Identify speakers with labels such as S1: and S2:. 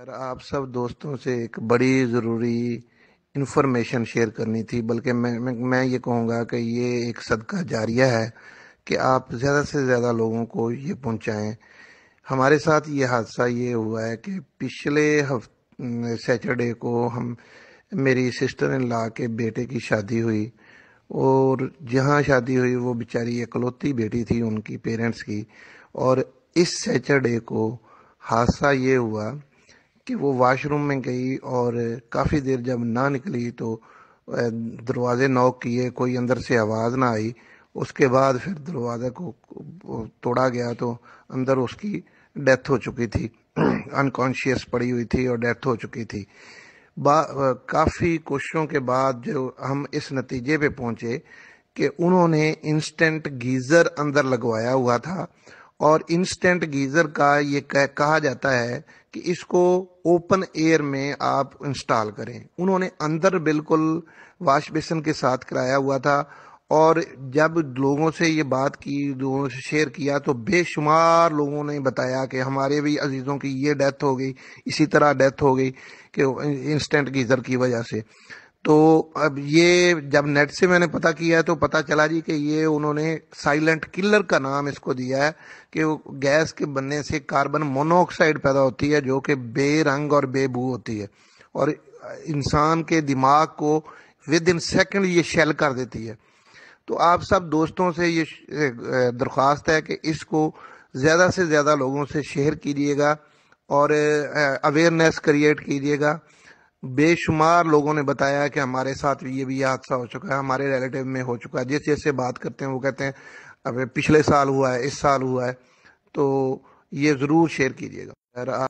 S1: sir आप सब दोस्तों से एक बड़ी ज़रूरी इन्फॉर्मेशन शेयर करनी थी बल्कि मैं मैं, ये कहूँगा कि ये एक सदका जारिया है कि आप ज़्यादा से ज़्यादा लोगों को ये पहुँचाएँ हमारे साथ ये हादसा ये हुआ है कि पिछले हफ सैटरडे को हम मेरी सिस्टर इन ला के बेटे की शादी हुई और जहाँ शादी हुई वो बेचारी इकलौती बेटी थी उनकी पेरेंट्स की और इस सैटरडे को हादसा ये हुआ कि वो वाशरूम में गई और काफ़ी देर जब ना निकली तो दरवाजे नॉक किए कोई अंदर से आवाज़ ना आई उसके बाद फिर दरवाजे को तोड़ा गया तो अंदर उसकी डेथ हो चुकी थी अनकॉन्शियस पड़ी हुई थी और डेथ हो चुकी थी काफ़ी कोशिशों के बाद जो हम इस नतीजे पे पहुँचे कि उन्होंने इंस्टेंट गीज़र अंदर लगवाया हुआ था और इंस्टेंट गीज़र का ये कह, कहा जाता है कि इसको ओपन एयर में आप इंस्टॉल करें उन्होंने अंदर बिल्कुल वाश बेसन के साथ कराया हुआ था और जब लोगों से ये बात की लोगों से शेयर किया तो बेशुमार लोगों ने बताया कि हमारे भी अजीज़ों की ये डेथ हो गई इसी तरह डेथ हो गई कि इंस्टेंट गीज़र की वजह से तो अब ये जब नेट से मैंने पता किया तो पता चला जी कि ये उन्होंने साइलेंट किलर का नाम इसको दिया है कि वो गैस के बनने से कार्बन मोनोऑक्साइड पैदा होती है जो कि बेरंग और बेबू होती है और इंसान के दिमाग को विद इन सेकेंड ये शेल कर देती है तो आप सब दोस्तों से ये दरख्वास्त है कि इसको ज़्यादा से ज़्यादा लोगों से शेयर कीजिएगा और अवेयरनेस क्रिएट कीजिएगा बेशुमार लोगों ने बताया कि हमारे साथ ये भी हादसा हो चुका है हमारे रिलेटिव में हो चुका है जिस जैसे बात करते हैं वो कहते हैं अब पिछले साल हुआ है इस साल हुआ है तो ये ज़रूर शेयर कीजिएगा